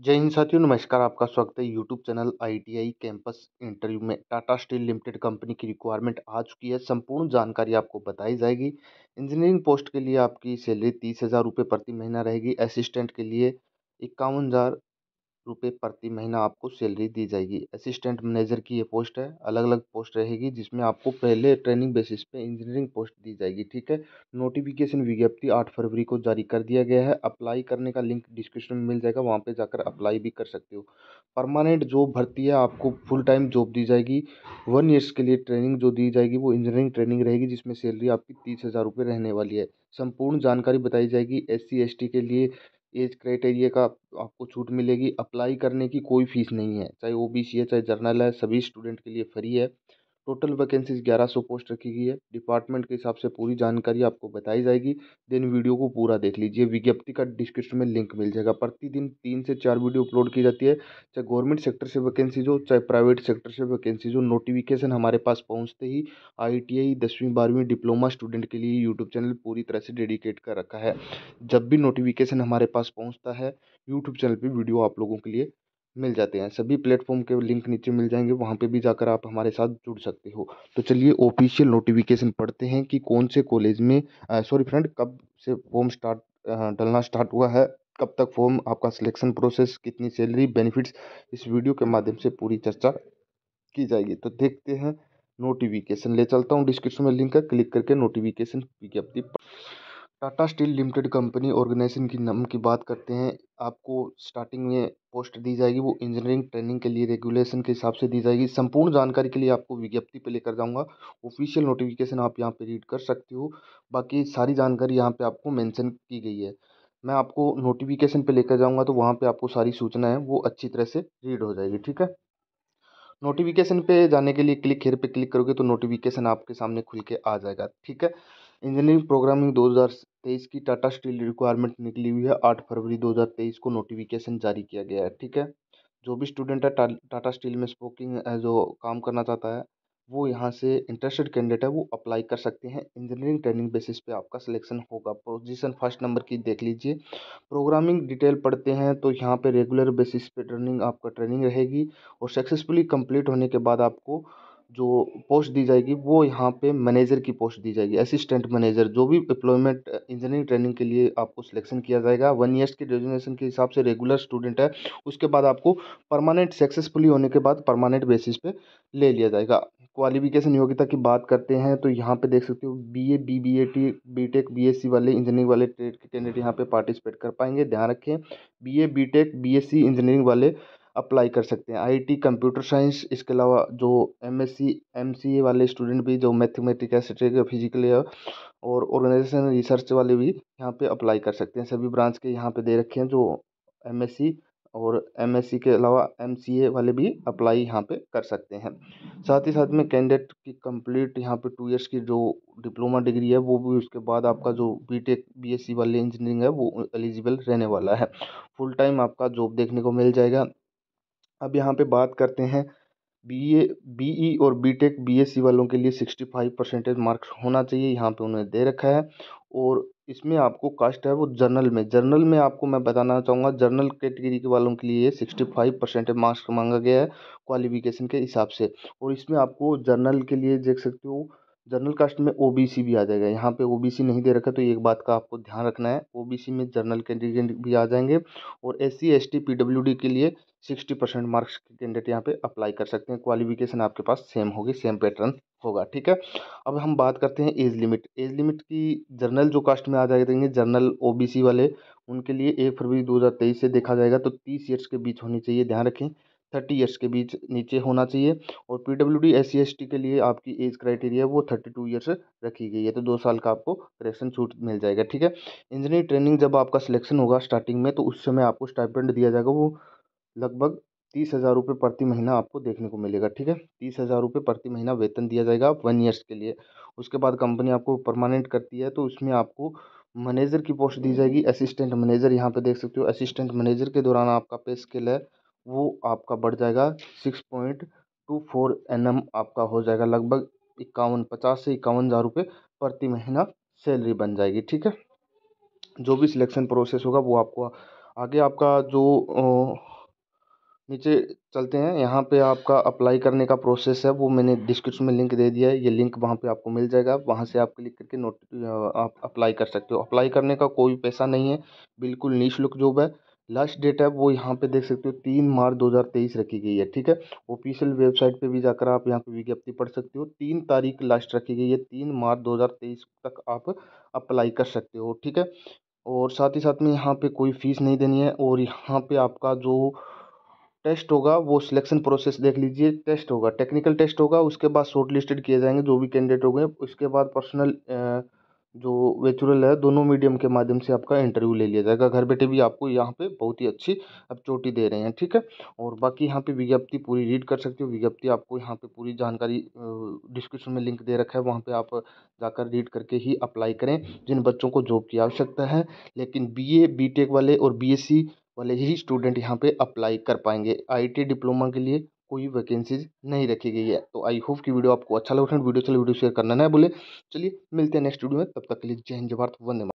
जय हिंद साथियों नमस्कार आपका स्वागत है YouTube channel ITI campus interview में टाटा स्टील लिमिटेड कंपनी की रिक्वायरमेंट आ चुकी है संपूर्ण जानकारी आपको बताई जाएगी इंजीनियरिंग पोस्ट के लिए आपकी सैलरी तीस हज़ार रुपये प्रति महीना रहेगी असिस्टेंट के लिए इक्यावन हज़ार रुपये प्रति महीना आपको सैलरी दी जाएगी असिस्टेंट मैनेजर की ये पोस्ट है अलग अलग पोस्ट रहेगी जिसमें आपको पहले ट्रेनिंग बेसिस पे इंजीनियरिंग पोस्ट दी जाएगी ठीक है नोटिफिकेशन विज्ञप्ति आठ फरवरी को जारी कर दिया गया है अप्लाई करने का लिंक डिस्क्रिप्शन में मिल जाएगा वहाँ पर जाकर अप्लाई भी कर सकते हो परमानेंट जॉब भर्ती है आपको फुल टाइम जॉब दी जाएगी वन ईयर्स के लिए ट्रेनिंग जो दी जाएगी वो इंजीनियरिंग ट्रेनिंग रहेगी जिसमें सैलरी आपकी तीस हज़ार रुपये रहने वाली है संपूर्ण जानकारी बताई जाएगी एस सी के लिए एज क्राइटेरिया का आपको छूट मिलेगी अप्लाई करने की कोई फ़ीस नहीं है चाहे ओ बी सी है चाहे जर्नल है सभी स्टूडेंट के लिए फ्री है टोटल वैकेंसीज ग्यारह सौ पोस्ट रखी गई है डिपार्टमेंट के हिसाब से पूरी जानकारी आपको बताई जाएगी देन वीडियो को पूरा देख लीजिए विज्ञप्ति का डिस्क्रिप्शन में लिंक मिल जाएगा प्रतिदिन तीन से चार वीडियो अपलोड की जाती है चाहे गवर्नमेंट सेक्टर से वैकेंसीज हो चाहे प्राइवेट सेक्टर से वैकेंसीज हो नोटिफिकेशन हमारे पास पहुँचते ही आई टी दसवीं बारहवीं डिप्लोमा स्टूडेंट के लिए यूट्यूब चैनल पूरी तरह से डेडिकेट कर रखा है जब भी नोटिफिकेशन हमारे पास पहुँचता है यूट्यूब चैनल पर वीडियो आप लोगों के लिए मिल जाते हैं सभी प्लेटफ़ॉर्म के लिंक नीचे मिल जाएंगे वहाँ पे भी जाकर आप हमारे साथ जुड़ सकते हो तो चलिए ऑफिशियल नोटिफिकेशन पढ़ते हैं कि कौन से कॉलेज में सॉरी फ्रेंड कब से फॉर्म स्टार्ट डलना स्टार्ट हुआ है कब तक फॉर्म आपका सिलेक्शन प्रोसेस कितनी सैलरी बेनिफिट्स इस वीडियो के माध्यम से पूरी चर्चा की जाएगी तो देखते हैं नोटिफिकेशन ले चलता हूँ डिस्क्रिप्शन में लिंक है क्लिक करके नोटिफिकेशन विज्ञप्ति Tata steel limited company organization की नम की बात करते हैं आपको स्टार्टिंग में पोस्ट दी जाएगी वो इंजीनियरिंग ट्रेनिंग के लिए रेगुलेशन के हिसाब से दी जाएगी संपूर्ण जानकारी के लिए आपको विज्ञप्ति पे लेकर जाऊंगा ऑफिशियल नोटिफिकेशन आप यहाँ पे रीड कर सकते हो बाकी सारी जानकारी यहाँ पे आपको मेंशन की गई है मैं आपको नोटिफिकेशन पे लेकर जाऊँगा तो वहाँ पर आपको सारी सूचना है वो अच्छी तरह से रीड हो जाएगी ठीक है नोटिफिकेशन पे जाने के लिए क्लिक हेयर पे क्लिक करोगे तो नोटिफिकेशन आपके सामने खुल के आ जाएगा ठीक है इंजीनियरिंग प्रोग्रामिंग तेईस की टाटा स्टील रिक्वायरमेंट निकली हुई है आठ फरवरी दो हज़ार तेईस को नोटिफिकेशन जारी किया गया है ठीक है जो भी स्टूडेंट है टाटा स्टील में स्पोकिंग जो काम करना चाहता है वो यहाँ से इंटरेस्टेड कैंडिडेट है वो अप्लाई कर सकते हैं इंजीनियरिंग ट्रेनिंग बेसिस पे आपका सिलेक्शन होगा पोजीशन फर्स्ट नंबर की देख लीजिए प्रोग्रामिंग डिटेल पढ़ते हैं तो यहाँ पे रेगुलर बेसिस पे ट्रेनिंग आपका ट्रेनिंग रहेगी और सक्सेसफुली कंप्लीट होने के बाद आपको जो पोस्ट दी जाएगी वो यहाँ पे मैनेजर की पोस्ट दी जाएगी असिस्टेंट मैनेजर जो भी डिप्लॉयमेंट इंजीनियरिंग ट्रेनिंग के लिए आपको सिलेक्शन किया जाएगा वन ईयर्स के डेजिग्नेशन के हिसाब से रेगुलर स्टूडेंट है उसके बाद आपको परमानेंट सक्सेसफुली होने के बाद परमानेंट बेसिस पे ले लिया जाएगा क्वालिफिकेशन योग्यता की बात करते हैं तो यहाँ पे देख सकते हो B A B B A T B tech B S C वाले इंजीनियरिंग वाले ट्रेड के कैंडिडेट यहाँ पे पार्टिसिपेट कर पाएंगे ध्यान रखें B A B tech B S C engineering वाले अप्लाई कर सकते हैं आई टी कंप्यूटर साइंस इसके अलावा जो M S C M C A वाले स्टूडेंट भी जो मैथमेटिक या फिजिकल या और ऑर्गेनाइजेशन रिसर्च वाले भी यहाँ पे अप्लाई कर सकते हैं सभी ब्रांच के यहाँ पे दे रखे हैं जो एम एस सी और एम एस सी के अलावा एम सी ए वाले भी अप्लाई यहाँ पे कर सकते हैं साथ ही साथ में कैंडिडेट की कंप्लीट यहाँ पे टू इयर्स की जो डिप्लोमा डिग्री है वो भी उसके बाद आपका जो B tech B S C वाली इंजीनियरिंग है वो एलिजिबल रहने वाला है फुल टाइम आपका जॉब देखने को मिल जाएगा अब यहाँ पर बात करते हैं बी ए बी ई और B tech B S C वालों के लिए सिक्सटी फाइव परसेंटेज मार्क्स होना चाहिए यहाँ पे उन्होंने दे रखा है और इसमें आपको कास्ट है वो जर्नल में जर्नल में आपको मैं बताना चाहूँगा जर्नल कैटेगरी के वालों के लिए सिक्सटी फाइव परसेंटेज मार्क्स मांगा गया है क्वालिफिकेशन के हिसाब से और इसमें आपको जर्नल के लिए देख सकते हो जनरल कास्ट में ओ बी सी भी आ जाएगा यहाँ पे ओ बी सी नहीं दे रखा तो एक बात का आपको ध्यान रखना है ओ बी सी में जनरल कैंडिडेट भी आ जाएंगे और S C S T P W D के लिए सिक्सटी परसेंट मार्क्स के कैंडिडेट यहाँ पे अप्लाई कर सकते हैं क्वालिफिकेशन आपके पास सेम होगी सेम पैटर्न होगा ठीक है अब हम बात करते हैं एज लिमिट एज लिमिट की जनरल जो कास्ट में आ जाएंगे तो जनरल ओ बी सी वाले उनके लिए एक फरवरी दो हज़ार तेईस से देखा जाएगा तो तीस ईयर्स के बीच होनी चाहिए ध्यान रखें थर्टी ईयर्स के बीच नीचे होना चाहिए और P W D S C S T के लिए आपकी एज क्राइटेरिया वो थर्टी टू ईयर्स रखी गई है तो दो साल का आपको करेक्शन छूट मिल जाएगा ठीक है इंजीनियरिंग ट्रेनिंग जब आपका सिलेक्शन होगा स्टार्टिंग में तो उस समय आपको स्टाइपेंड दिया जाएगा वो लगभग तीस हज़ार रुपये प्रति महीना आपको देखने को मिलेगा ठीक है तीस हज़ार रुपये प्रति महीना वेतन दिया जाएगा आप वन ईयर्स के लिए उसके बाद कंपनी आपको परमानेंट करती है तो उसमें आपको मैनेजर की पोस्ट दी जाएगी असिस्टेंट मैनेजर यहाँ पे देख सकते हो असिस्टेंट मैनेजर के दौरान आपका पे स्केल है वो आपका बढ़ जाएगा six point two four N M आपका हो जाएगा लगभग इक्यावन पचास से इक्यावन हज़ार रुपये प्रति महीना सैलरी बन जाएगी ठीक है जो भी सिलेक्शन प्रोसेस होगा वो आपको आगे आपका जो नीचे चलते हैं यहाँ पे आपका अप्लाई करने का प्रोसेस है वो मैंने डिस्क्रिप्शन में लिंक दे दिया है ये लिंक वहाँ पे आपको मिल जाएगा वहाँ से आप क्लिक करके नोट आप अप्लाई कर सकते हो अप्लाई करने का कोई पैसा नहीं है बिल्कुल निःशुल्क जॉब है लास्ट डेट है वो यहाँ पे देख सकते हो तीन मार्च दो हज़ार तेईस रखी गई है ठीक है ऑफिशियल वेबसाइट पे भी जाकर आप यहाँ पे विज्ञप्ति पढ़ सकते हो तीन तारीख लास्ट रखी गई है तीन मार्च दो हज़ार तेईस तक आप अप्लाई कर सकते हो ठीक है और साथ ही साथ में यहाँ पे कोई फीस नहीं देनी है और यहाँ पे आपका जो टेस्ट होगा वो सिलेक्शन प्रोसेस देख लीजिए टेस्ट होगा टेक्निकल टेस्ट होगा उसके बाद शॉर्ट लिस्टेड किए जाएंगे जो भी कैंडिडेट हो गए उसके बाद पर्सनल जो वेचुरल है दोनों मीडियम के माध्यम से आपका इंटरव्यू ले लिया जाएगा घर बैठे भी आपको यहाँ पे बहुत ही अच्छी अब चोटी दे रहे हैं ठीक है और बाकी यहाँ पे विज्ञप्ति पूरी रीड कर सकते हो विज्ञप्ति आपको यहाँ पे पूरी जानकारी डिस्क्रिप्शन में लिंक दे रखा है वहाँ पे आप जाकर रीड करके ही अप्लाई करें जिन बच्चों को जॉब की आवश्यकता है लेकिन बी ए बी टेक वाले और बी एस सी वाले ही स्टूडेंट यहाँ पर अप्लाई कर पाएंगे आई टी डिप्लोमा के लिए कोई वैकेंसीज नहीं रखी गई है तो आई होप कि वीडियो आपको अच्छा लगा वीडियो चले वीडियो शेयर करना ना बोले चलिए मिलते हैं नेक्स्ट वीडियो में तब तक के लिए जय हिंद जय भारत वंदे